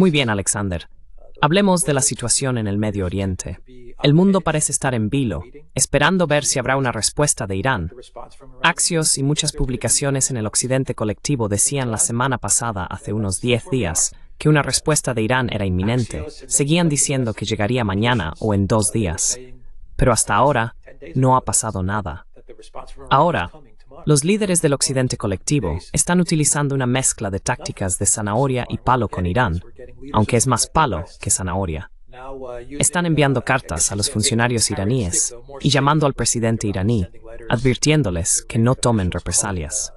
Muy bien, Alexander. Hablemos de la situación en el Medio Oriente. El mundo parece estar en vilo, esperando ver si habrá una respuesta de Irán. Axios y muchas publicaciones en el Occidente colectivo decían la semana pasada, hace unos 10 días, que una respuesta de Irán era inminente. Seguían diciendo que llegaría mañana o en dos días. Pero hasta ahora no ha pasado nada. Ahora, los líderes del Occidente colectivo están utilizando una mezcla de tácticas de zanahoria y palo con Irán, aunque es más palo que zanahoria. Están enviando cartas a los funcionarios iraníes y llamando al presidente iraní, advirtiéndoles que no tomen represalias.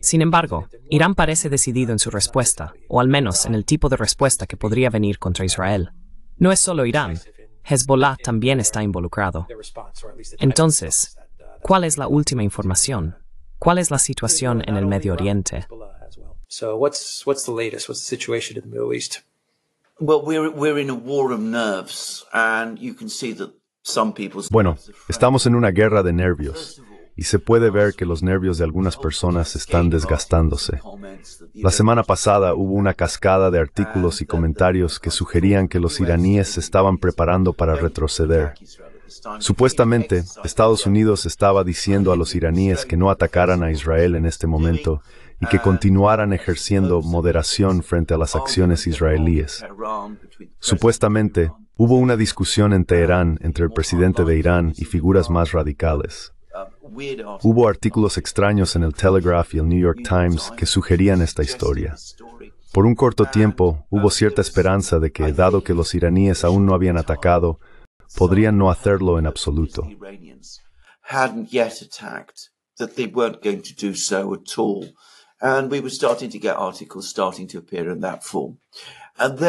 Sin embargo, Irán parece decidido en su respuesta, o al menos en el tipo de respuesta que podría venir contra Israel. No es solo Irán, Hezbollah también está involucrado. Entonces, ¿cuál es la última información? ¿Cuál es la situación en el Medio Oriente? Bueno, estamos en una guerra de nervios y se puede ver que los nervios de algunas personas están desgastándose. La semana pasada hubo una cascada de artículos y comentarios que sugerían que los iraníes se estaban preparando para retroceder. Supuestamente, Estados Unidos estaba diciendo a los iraníes que no atacaran a Israel en este momento y que continuaran ejerciendo moderación frente a las acciones israelíes. Supuestamente, hubo una discusión en Teherán entre el presidente de Irán y figuras más radicales. Hubo artículos extraños en el Telegraph y el New York Times que sugerían esta historia. Por un corto tiempo hubo cierta esperanza de que, dado que los iraníes aún no habían atacado, podrían no hacerlo en absoluto.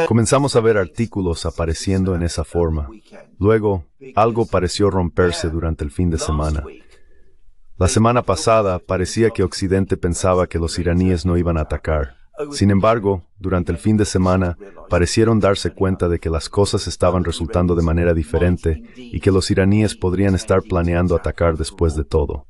Comenzamos a ver artículos apareciendo en esa forma. Luego, algo pareció romperse durante el fin de semana. La semana pasada parecía que Occidente pensaba que los iraníes no iban a atacar. Sin embargo, durante el fin de semana parecieron darse cuenta de que las cosas estaban resultando de manera diferente y que los iraníes podrían estar planeando atacar después de todo.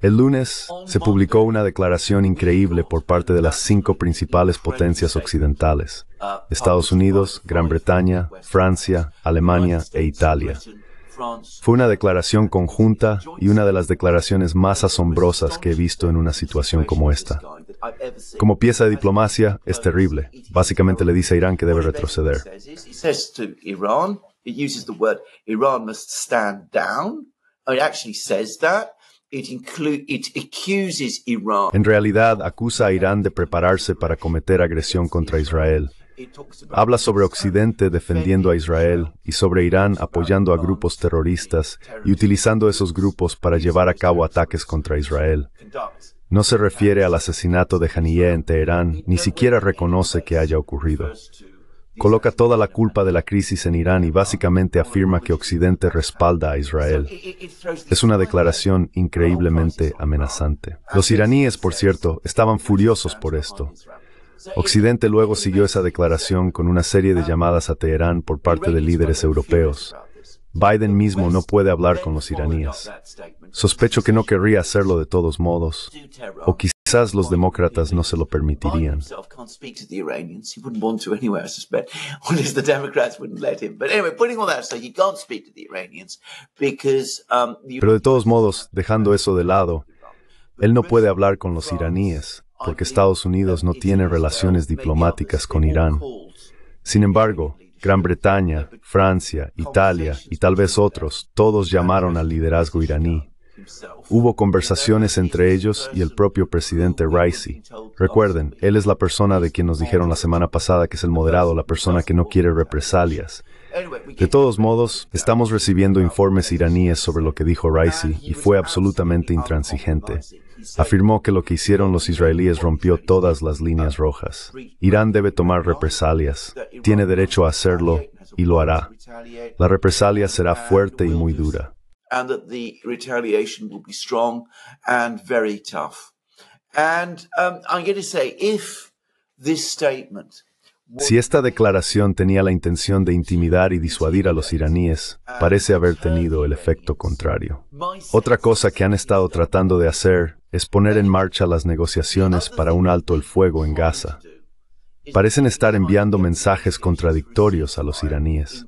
El lunes se publicó una declaración increíble por parte de las cinco principales potencias occidentales, Estados Unidos, Gran Bretaña, Francia, Alemania e Italia. Fue una declaración conjunta y una de las declaraciones más asombrosas que he visto en una situación como esta como pieza de diplomacia es terrible. Básicamente le dice a Irán que debe retroceder. En realidad acusa a Irán de prepararse para cometer agresión contra Israel. Habla sobre Occidente defendiendo a Israel y sobre Irán apoyando a grupos terroristas y utilizando esos grupos para llevar a cabo ataques contra Israel. No se refiere al asesinato de Haniyeh en Teherán, ni siquiera reconoce que haya ocurrido. Coloca toda la culpa de la crisis en Irán y básicamente afirma que Occidente respalda a Israel. Es una declaración increíblemente amenazante. Los iraníes, por cierto, estaban furiosos por esto. Occidente luego siguió esa declaración con una serie de llamadas a Teherán por parte de líderes europeos. Biden mismo no puede hablar con los iraníes. Sospecho que no querría hacerlo de todos modos, o quizás los demócratas no se lo permitirían. Pero de todos modos, dejando eso de lado, él no puede hablar con los iraníes, porque Estados Unidos no tiene relaciones diplomáticas con Irán. Sin embargo, Gran Bretaña, Francia, Italia y tal vez otros, todos llamaron al liderazgo iraní. Hubo conversaciones entre ellos y el propio presidente Raisi. Recuerden, él es la persona de quien nos dijeron la semana pasada que es el moderado, la persona que no quiere represalias. De todos modos, estamos recibiendo informes iraníes sobre lo que dijo Raisi y fue absolutamente intransigente afirmó que lo que hicieron los israelíes rompió todas las líneas rojas. Irán debe tomar represalias, tiene derecho a hacerlo y lo hará. La represalia será fuerte y muy dura. this statement si esta declaración tenía la intención de intimidar y disuadir a los iraníes, parece haber tenido el efecto contrario. Otra cosa que han estado tratando de hacer es poner en marcha las negociaciones para un alto el fuego en Gaza. Parecen estar enviando mensajes contradictorios a los iraníes.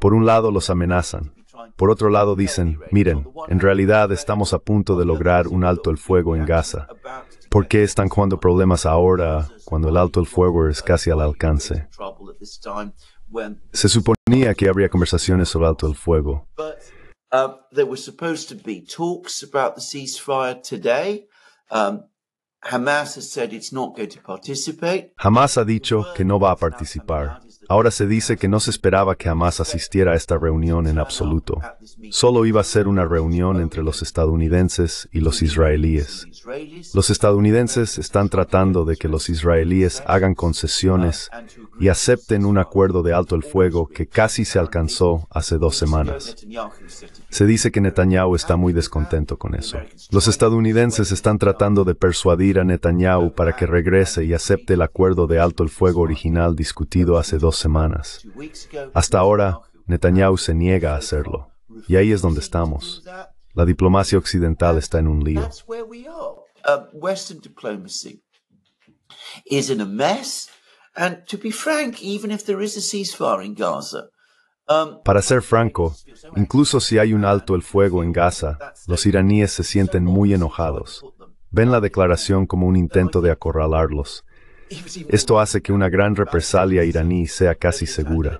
Por un lado los amenazan, por otro lado dicen, miren, en realidad estamos a punto de lograr un alto el fuego en Gaza. ¿Por qué están jugando problemas ahora, cuando el alto el fuego es casi al alcance? Se suponía que habría conversaciones sobre alto el fuego. Hamas ha dicho que no va a participar. Ahora se dice que no se esperaba que Hamas asistiera a esta reunión en absoluto. Solo iba a ser una reunión entre los estadounidenses y los israelíes. Los estadounidenses están tratando de que los israelíes hagan concesiones y acepten un acuerdo de alto el fuego que casi se alcanzó hace dos semanas. Se dice que Netanyahu está muy descontento con eso. Los estadounidenses están tratando de persuadir a Netanyahu para que regrese y acepte el acuerdo de alto el fuego original discutido hace dos semanas. Hasta ahora, Netanyahu se niega a hacerlo. Y ahí es donde estamos. La diplomacia occidental está en un lío. Para ser franco, incluso si hay un alto el fuego en Gaza, los iraníes se sienten muy enojados. Ven la declaración como un intento de acorralarlos esto hace que una gran represalia iraní sea casi segura.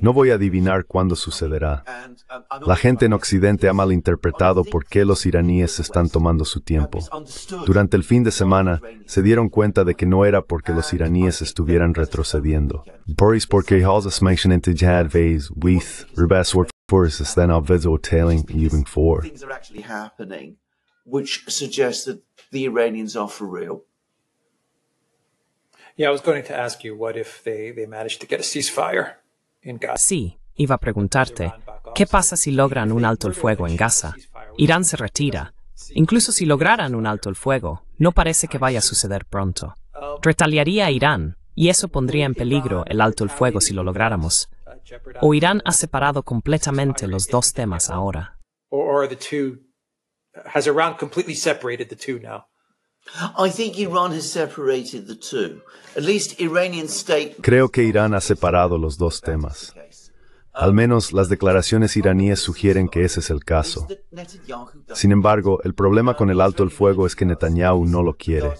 No voy a adivinar cuándo sucederá. La gente en Occidente ha malinterpretado por qué los iraníes están tomando su tiempo. Durante el fin de semana, se dieron cuenta de que no era porque los iraníes estuvieran retrocediendo. Boris porque Vase, With, then our tailing Things are actually happening, which suggests that the Iranians are for real. Sí, iba a preguntarte, ¿qué pasa si logran un alto el fuego en Gaza? Irán se retira. Incluso si lograran un alto el fuego, no parece que vaya a suceder pronto. Um, Retaliaría Irán, y eso pondría en peligro el alto el fuego si lo lográramos. O Irán ha separado completamente los dos temas ahora. Creo que Irán ha separado los dos temas. Al menos las declaraciones iraníes sugieren que ese es el caso. Sin embargo, el problema con el alto el fuego es que Netanyahu no lo quiere.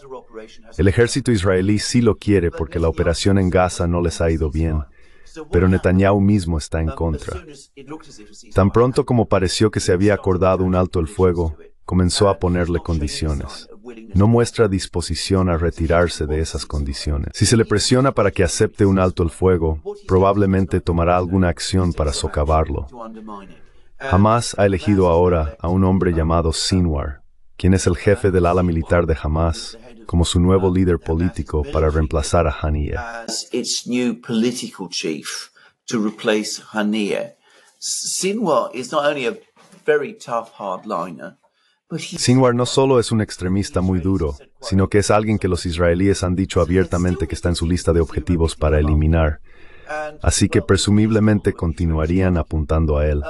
El ejército israelí sí lo quiere porque la operación en Gaza no les ha ido bien, pero Netanyahu mismo está en contra. Tan pronto como pareció que se había acordado un alto el fuego, comenzó a ponerle condiciones no muestra disposición a retirarse de esas condiciones. Si se le presiona para que acepte un alto el fuego, probablemente tomará alguna acción para socavarlo. Hamas ha elegido ahora a un hombre llamado Sinwar, quien es el jefe del ala militar de Hamas, como su nuevo líder político para reemplazar a Haniyeh. Sinwar is not only a very tough hardliner, pues Sinwar no solo es un extremista muy duro, sino que es alguien que los israelíes han dicho abiertamente que está en su lista de objetivos para eliminar. Así que presumiblemente continuarían apuntando a él.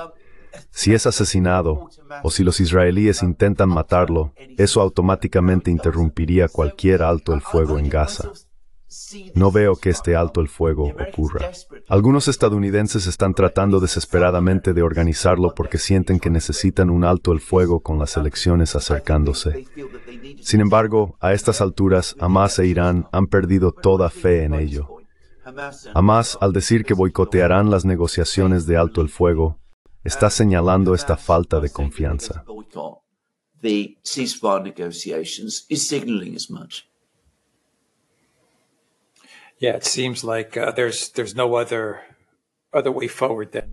Si es asesinado, o si los israelíes intentan matarlo, eso automáticamente interrumpiría cualquier alto el fuego en Gaza. No veo que este alto el fuego ocurra. Algunos estadounidenses están tratando desesperadamente de organizarlo porque sienten que necesitan un alto el fuego con las elecciones acercándose. Sin embargo, a estas alturas, Hamas e Irán han perdido toda fe en ello. Hamas, al decir que boicotearán las negociaciones de alto el fuego, está señalando esta falta de confianza.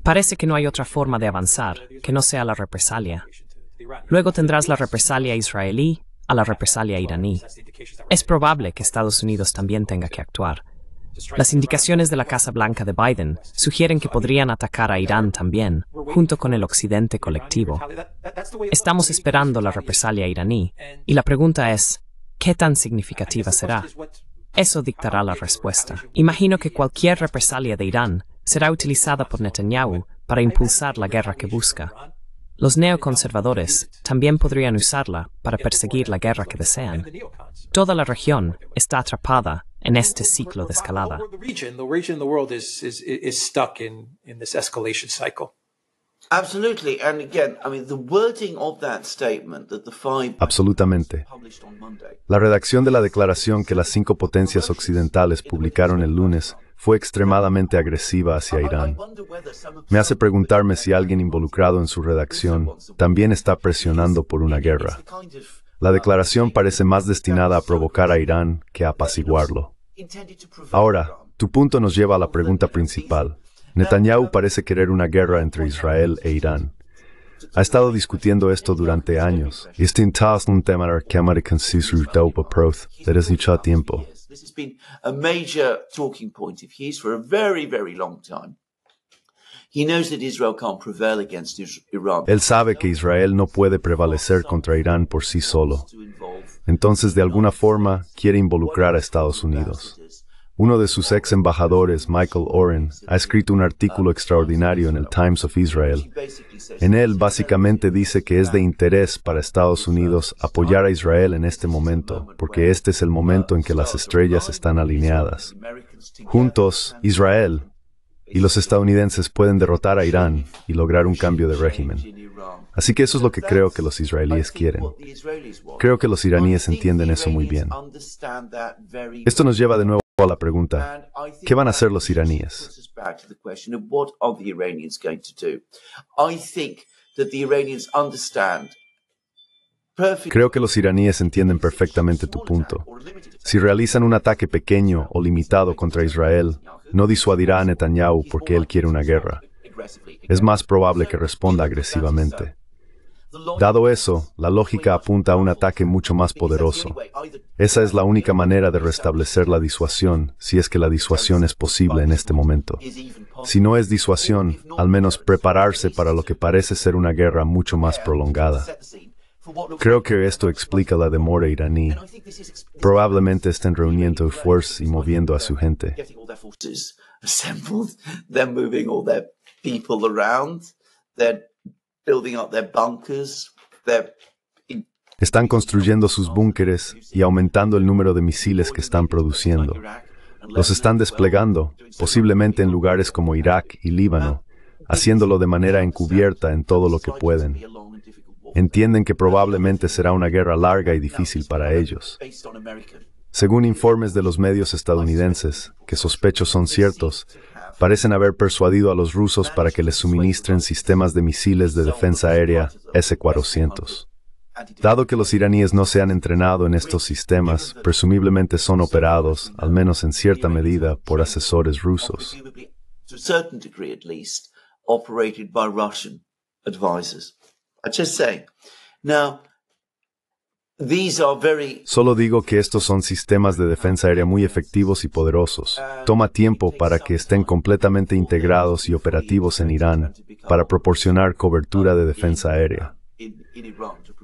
Parece que no hay otra forma de avanzar que no sea la represalia. Luego tendrás la represalia israelí a la represalia iraní. Es probable que Estados Unidos también tenga que actuar. Las indicaciones de la Casa Blanca de Biden sugieren que podrían atacar a Irán también, junto con el Occidente colectivo. Estamos esperando la represalia iraní, y la pregunta es, ¿qué tan significativa será? Eso dictará la respuesta. Imagino que cualquier represalia de Irán será utilizada por Netanyahu para impulsar la guerra que busca. Los neoconservadores también podrían usarla para perseguir la guerra que desean. Toda la región está atrapada en este ciclo de escalada. Absolutamente. La redacción de la declaración que las cinco potencias occidentales publicaron el lunes fue extremadamente agresiva hacia Irán. Me hace preguntarme si alguien involucrado en su redacción también está presionando por una guerra. La declaración uh, parece más destinada a provocar a Irán que a apaciguarlo. Ahora, tu punto nos lleva a la pregunta principal. Netanyahu parece querer una guerra entre Israel e Irán. Ha estado discutiendo esto durante años. tiempo. Él sabe que Israel no puede prevalecer contra Irán por sí solo. Entonces, de alguna forma, quiere involucrar a Estados Unidos. Uno de sus ex embajadores, Michael Oren, ha escrito un artículo extraordinario en el Times of Israel. En él básicamente dice que es de interés para Estados Unidos apoyar a Israel en este momento, porque este es el momento en que las estrellas están alineadas. Juntos, Israel y los estadounidenses pueden derrotar a Irán y lograr un cambio de régimen. Así que eso es lo que creo que los israelíes quieren. Creo que los iraníes entienden eso muy bien. Esto nos lleva de nuevo a la pregunta, ¿qué van a hacer los iraníes? Creo que los iraníes entienden perfectamente tu punto. Si realizan un ataque pequeño o limitado contra Israel, no disuadirá a Netanyahu porque él quiere una guerra. Es más probable que responda agresivamente. Dado eso, la lógica apunta a un ataque mucho más poderoso. Esa es la única manera de restablecer la disuasión, si es que la disuasión es posible en este momento. Si no es disuasión, al menos prepararse para lo que parece ser una guerra mucho más prolongada. Creo que esto explica la demora iraní. Probablemente estén reuniendo fuerzas y moviendo a su gente. Están construyendo sus búnkeres y aumentando el número de misiles que están produciendo. Los están desplegando, posiblemente en lugares como Irak y Líbano, haciéndolo de manera encubierta en todo lo que pueden. Entienden que probablemente será una guerra larga y difícil para ellos. Según informes de los medios estadounidenses, que sospechos son ciertos, parecen haber persuadido a los rusos para que les suministren sistemas de misiles de defensa aérea S-400. Dado que los iraníes no se han entrenado en estos sistemas, presumiblemente son operados, al menos en cierta medida, por asesores rusos. Solo digo que estos son sistemas de defensa aérea muy efectivos y poderosos. Toma tiempo para que estén completamente integrados y operativos en Irán para proporcionar cobertura de defensa aérea.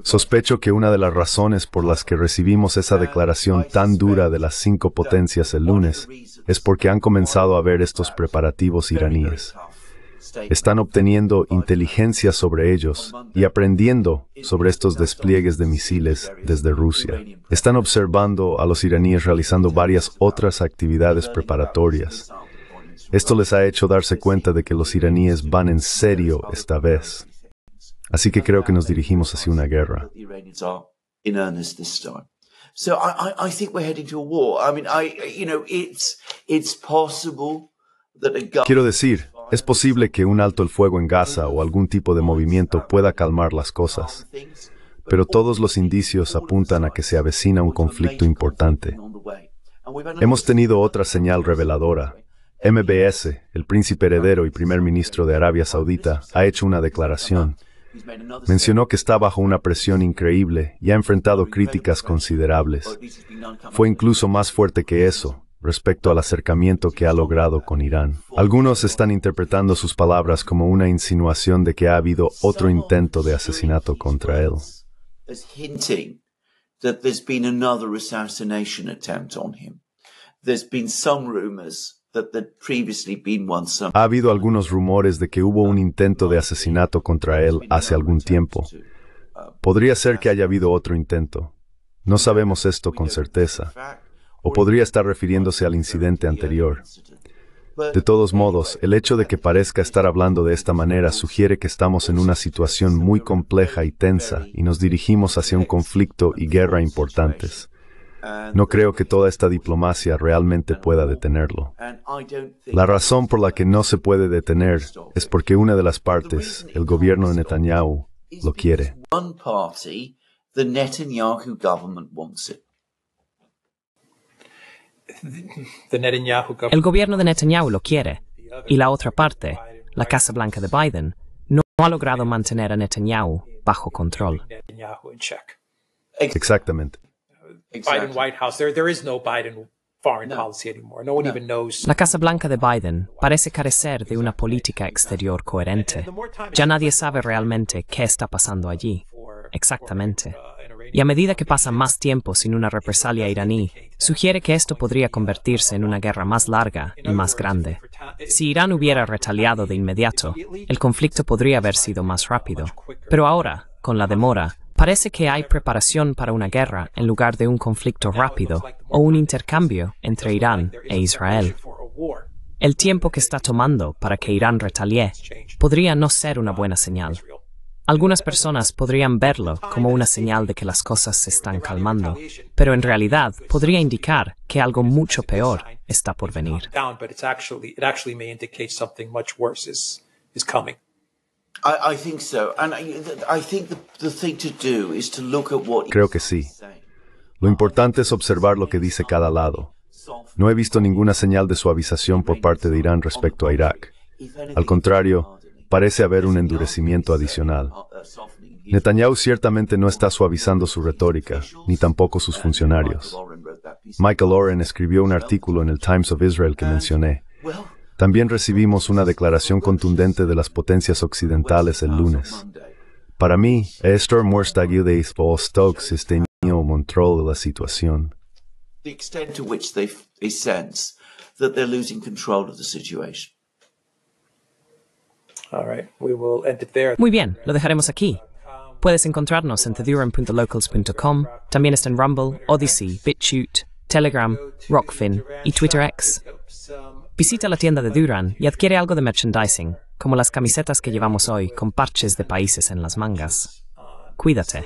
Sospecho que una de las razones por las que recibimos esa declaración tan dura de las cinco potencias el lunes es porque han comenzado a ver estos preparativos iraníes están obteniendo inteligencia sobre ellos y aprendiendo sobre estos despliegues de misiles desde Rusia. Están observando a los iraníes realizando varias otras actividades preparatorias. Esto les ha hecho darse cuenta de que los iraníes van en serio esta vez. Así que creo que nos dirigimos hacia una guerra. Quiero decir, es posible que un alto el fuego en Gaza o algún tipo de movimiento pueda calmar las cosas, pero todos los indicios apuntan a que se avecina un conflicto importante. Hemos tenido otra señal reveladora. MBS, el príncipe heredero y primer ministro de Arabia Saudita, ha hecho una declaración. Mencionó que está bajo una presión increíble y ha enfrentado críticas considerables. Fue incluso más fuerte que eso, respecto al acercamiento que ha logrado con Irán. Algunos están interpretando sus palabras como una insinuación de que ha habido otro intento de asesinato contra él. Ha habido algunos rumores de que hubo un intento de asesinato contra él hace algún tiempo. Podría ser que haya habido otro intento. No sabemos esto con certeza o podría estar refiriéndose al incidente anterior. De todos modos, el hecho de que parezca estar hablando de esta manera sugiere que estamos en una situación muy compleja y tensa y nos dirigimos hacia un conflicto y guerra importantes. No creo que toda esta diplomacia realmente pueda detenerlo. La razón por la que no se puede detener es porque una de las partes, el gobierno de Netanyahu, lo quiere. El gobierno de Netanyahu lo quiere y la otra parte, la Casa Blanca de Biden, no ha logrado mantener a Netanyahu bajo control. Exactamente. La Casa Blanca de Biden parece carecer de una política exterior coherente. Ya nadie sabe realmente qué está pasando allí. Exactamente. Uh, y a medida que pasa más tiempo sin una represalia iraní, sugiere que esto podría convertirse en una guerra más larga y más grande. Si Irán hubiera retaliado de inmediato, el conflicto podría haber sido más rápido. Pero ahora, con la demora, Parece que hay preparación para una guerra en lugar de un conflicto rápido o un intercambio entre Irán e Israel. El tiempo que está tomando para que Irán retalie podría no ser una buena señal. Algunas personas podrían verlo como una señal de que las cosas se están calmando, pero en realidad podría indicar que algo mucho peor está por venir. Creo que sí. Lo importante es observar lo que dice cada lado. No he visto ninguna señal de suavización por parte de Irán respecto a Irak. Al contrario, parece haber un endurecimiento adicional. Netanyahu ciertamente no está suavizando su retórica, ni tampoco sus funcionarios. Michael Oren escribió un artículo en el Times of Israel que mencioné. También recibimos una declaración contundente de las potencias occidentales el lunes. Para mí, Esther muestra de Stokes está en control de la situación. Muy bien, lo dejaremos aquí. Puedes encontrarnos en thetheorem.locals.com, también está en Rumble, Odyssey, BitChute, Telegram, Rockfin y TwitterX. Visita la tienda de Duran y adquiere algo de merchandising, como las camisetas que llevamos hoy con parches de países en las mangas. Cuídate.